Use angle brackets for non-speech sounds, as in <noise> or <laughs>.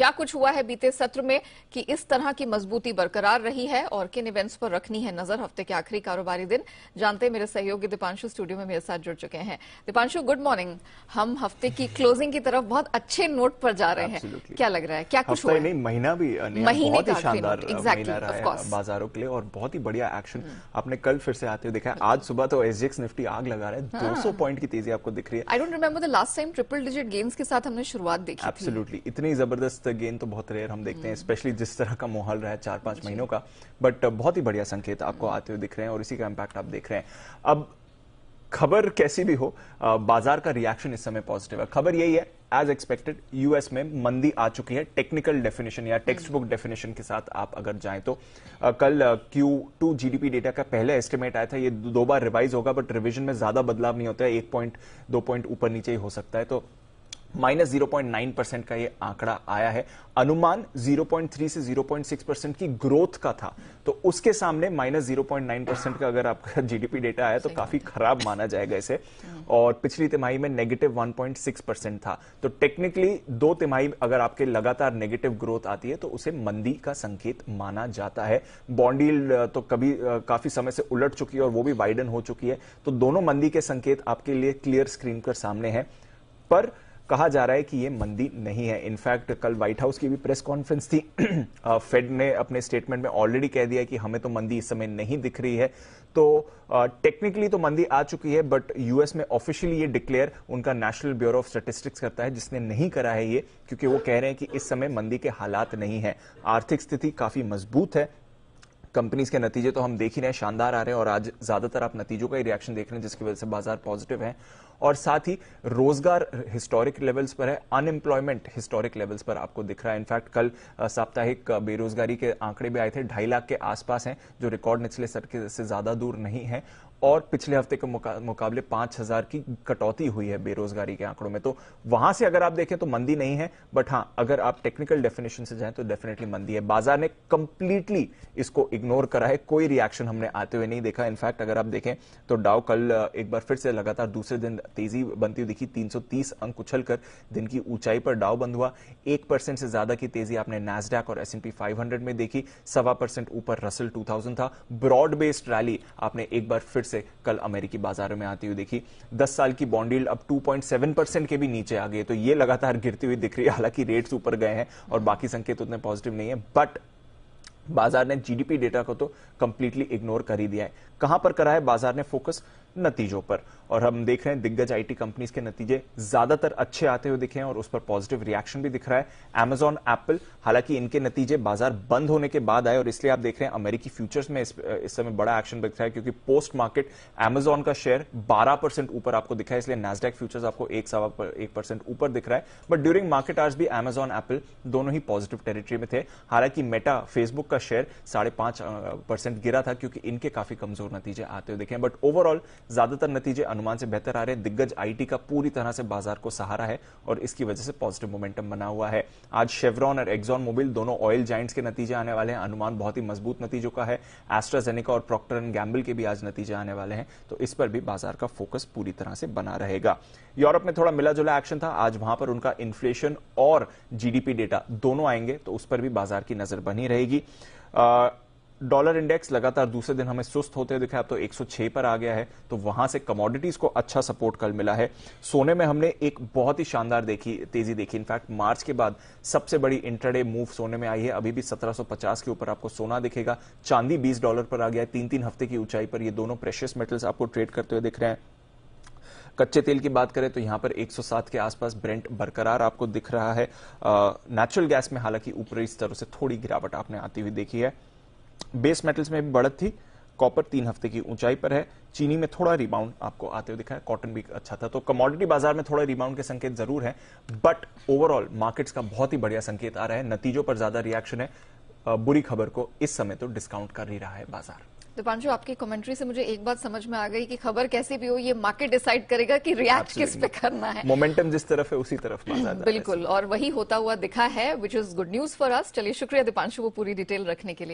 क्या कुछ हुआ है बीते सत्र में कि इस तरह की मजबूती बरकरार रही है और किन इवेंट्स पर रखनी है नजर हफ्ते के आखिरी कारोबारी दिन जानते मेरे सहयोगी दीपांशु स्टूडियो में मेरे साथ जुड़ चुके हैं दीपांशु गुड मॉर्निंग हम हफ्ते की क्लोजिंग की तरफ बहुत अच्छे नोट पर जा रहे हैं क्या लग रहा है क्या कुछ हुआ नहीं महीना भी महीने शानदार बाजारों के लिए और बहुत ही बढ़िया एक्शन hmm. आपने कल फिर से आते हुए देखा आज सुबह तो एसजीएक्स निफ्टी आग लगा रहा है 200 हाँ। पॉइंट की तेजी आपको दिख रही है I don't remember the last time triple digit gains के साथ हमने शुरुआत देखी एब्सोल्युटली इतनी जबरदस्त गेन तो बहुत रेयर हम देखते हैं स्पेशली हम्म। जिस तरह का माहौल रहा है चार पांच महीनों का बट uh, बहुत ही बढ़िया संकेत आपको हम्म। आते हुए दिख रहे हैं और इसी का इम्पैक्ट आप देख रहे हैं अब खबर कैसी भी हो uh, बाजार का रिएक्शन इस समय पॉजिटिव है खबर यही है एज एक्सपेक्टेड यूएस में मंदी आ चुकी है टेक्निकल डेफिनेशन या टेक्स्ट बुक डेफिनेशन के साथ आप अगर जाएं तो आ, uh, कल क्यू टू जीडीपी डेटा का पहले एस्टिमेट आया था ये दो बार रिवाइज होगा बट रिवीजन में ज्यादा बदलाव नहीं होता है एक पॉइंट दो पॉइंट ऊपर नीचे ही हो सकता है तो minus zero point nine percent का ये आंकड़ा आया है अनुमान जीरो पॉइंट थ्री से जीरो पॉइंट सिक्स परसेंट की ग्रोथ का था तो उसके सामने minus zero point nine percent का अगर आपका जीडीपी <laughs> डेटा आया तो काफी खराब माना जाएगा इसे हम्म। और पिछली तिमाही में negative one point six percent था तो टेक्निकली दो तिमाही अगर आपके लगातार नेगेटिव ग्रोथ आती है तो उसे मंदी का संकेत माना जाता है बॉन्डील तो कभी काफी समय से उलट चुकी है और वो भी वाइडन हो चुकी है तो दोनों मंदी के संकेत आपके लिए क्लियर स्क्रीन पर सामने है पर कहा जा रहा है कि ये मंदी नहीं है इनफैक्ट कल व्हाइट हाउस की भी प्रेस कॉन्फ्रेंस थी फेड <clears throat> ने अपने स्टेटमेंट में ऑलरेडी कह दिया कि हमें तो मंदी इस समय नहीं दिख रही है तो टेक्निकली तो मंदी आ चुकी है बट यूएस में ऑफिशियली ये डिक्लेयर उनका नेशनल ब्यूरो ऑफ स्टेटिस्टिक्स करता है जिसने नहीं करा है ये क्योंकि वो कह रहे हैं कि इस समय मंदी के हालात नहीं है आर्थिक स्थिति काफी मजबूत है कंपनीज के नतीजे तो हम देख ही रहे हैं शानदार आ रहे हैं और आज ज्यादातर आप नतीजों का ही रिएक्शन देख रहे हैं जिसकी वजह से बाजार पॉजिटिव है और साथ ही रोजगार हिस्टोरिक लेवल्स पर है अनएम्प्लॉयमेंट हिस्टोरिक लेवल्स पर आपको दिख रहा है इनफैक्ट कल साप्ताहिक बेरोजगारी के आंकड़े भी आए थे ढाई लाख के आसपास हैं जो रिकॉर्ड निचले सर से ज्यादा दूर नहीं है और पिछले हफ्ते के मुकाबले पांच हजार की कटौती हुई है बेरोजगारी के आंकड़ों में तो वहां से अगर आप देखें तो मंदी नहीं है बट हां अगर आप टेक्निकल डेफिनेशन से जाएं तो डेफिनेटली मंदी है बाजार ने कंप्लीटली इसको इग्नोर करा है कोई रिएक्शन हमने आते हुए नहीं देखा इनफैक्ट अगर आप देखें तो डाव कल एक बार फिर से लगातार दूसरे दिन तेजी बनती हुई दिखी तीन अंक उछल कर दिन की ऊंचाई पर डाव बंद हुआ एक परसेंट से ज्यादा की तेजी आपने नेस्डैक और एस एनपी फाइव में देखी सवा परसेंट ऊपर रसल टू था ब्रॉड बेस्ड रैली आपने एक बार फिर से कल अमेरिकी बाजारों में आती हुई देखी दस साल की अब टू अब 2.7 परसेंट के भी नीचे आ गए तो ये लगातार गिरती हुई दिख रही है हालांकि रेट्स ऊपर गए हैं और बाकी संकेत उतने पॉजिटिव नहीं है बट बाजार ने जीडीपी डेटा को तो कंप्लीटली इग्नोर कर ही दिया है कहां पर करा है बाजार ने फोकस नतीजों पर और हम देख रहे हैं दिग्गज आईटी कंपनीज के नतीजे ज्यादातर अच्छे आते हुए दिखे हैं और उस पर पॉजिटिव रिएक्शन भी दिख रहा है एमेजॉन एप्पल हालांकि इनके नतीजे बाजार बंद होने के बाद आए और इसलिए आप देख रहे हैं अमेरिकी फ्यूचर्स में इस, इस समय बड़ा एक्शन दिख रहा है क्योंकि पोस्ट मार्केट एमेजॉन का शेयर बारह परसेंट ऊपर आपको दिखा है इसलिए नेसडेक फ्यूचर्स आपको एक सवा परसेंट ऊपर दिख रहा है बट ड्यूरिंग मार्केट आर्स भी एमेजॉन एप्पल दोनों ही पॉजिटिव टेरिटरी में थे हालांकि मेटा फेसबुक का शेयर साढ़े पांच परसेंट गिरा था क्योंकि इनके काफी कमजोर नतीजे आते हुए दिखे बट ओवरऑल ज्यादातर नतीजे अनुमान से बेहतर आ रहे हैं दिग्गज आईटी का पूरी तरह से बाजार को सहारा है और इसकी वजह से पॉजिटिव मोमेंटम बना हुआ है आज शेवरॉन और एक्सॉन मोबिल दोनों ऑयल जाइंट्स के नतीजे आने वाले हैं अनुमान बहुत ही मजबूत नतीजों का है एस्ट्राजेनिका और प्रोक्टर एंड गैम्बल के भी आज नतीजे आने वाले हैं तो इस पर भी बाजार का फोकस पूरी तरह से बना रहेगा यूरोप में थोड़ा मिला जुला एक्शन था आज वहां पर उनका इन्फ्लेशन और जीडीपी डेटा दोनों आएंगे तो उस पर भी बाजार की नजर बनी रहेगी डॉलर इंडेक्स लगातार दूसरे दिन हमें सुस्त होते दिखा अब तो 106 पर आ गया है तो वहां से कमोडिटीज को अच्छा सपोर्ट कल मिला है सोने में हमने एक बहुत ही शानदार देखी तेजी देखी इनफैक्ट मार्च के बाद सबसे बड़ी इंटरडे मूव सोने में आई है अभी भी 1750 के ऊपर आपको सोना दिखेगा चांदी 20 डॉलर पर आ गया है तीन तीन हफ्ते की ऊंचाई पर ये दोनों प्रेशियस मेटल्स आपको ट्रेड करते हुए दिख रहे हैं कच्चे तेल की बात करें तो यहां पर 107 के आसपास ब्रेंट बरकरार आपको दिख रहा है नेचुरल गैस में हालांकि ऊपरी स्तर से थोड़ी गिरावट आपने आती हुई देखी है बेस मेटल्स में भी बढ़त थी कॉपर तीन हफ्ते की ऊंचाई पर है चीनी में थोड़ा रिबाउंड आपको आते हुए दिखा है कॉटन भी अच्छा था तो कमोडिटी बाजार में थोड़ा रिबाउंड के संकेत जरूर है बट ओवरऑल मार्केट्स का बहुत ही बढ़िया संकेत आ रहा है नतीजों पर ज्यादा रिएक्शन है बुरी खबर को इस समय तो डिस्काउंट कर ही रहा है बाजार दीपांशु तो आपकी कमेंट्री से मुझे एक बात समझ में आ गई कि खबर कैसे भी हो ये मार्केट डिसाइड करेगा कि रिएक्ट किस पे करना है मोमेंटम जिस तरफ है उसी तरफ बिल्कुल और वही होता हुआ दिखा है which is good news for us चलिए शुक्रिया दीपांशु वो पूरी डिटेल रखने के लिए